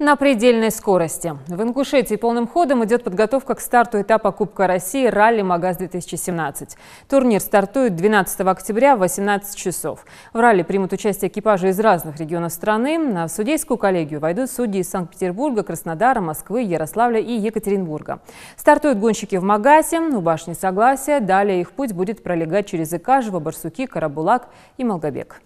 На предельной скорости. В Ингушетии полным ходом идет подготовка к старту этапа Кубка России «Ралли Магаз-2017». Турнир стартует 12 октября в 18 часов. В ралли примут участие экипажи из разных регионов страны. На судейскую коллегию войдут судьи из Санкт-Петербурга, Краснодара, Москвы, Ярославля и Екатеринбурга. Стартуют гонщики в Магасе, у башни Согласия. Далее их путь будет пролегать через Икажево, Барсуки, Карабулак и Малгобек.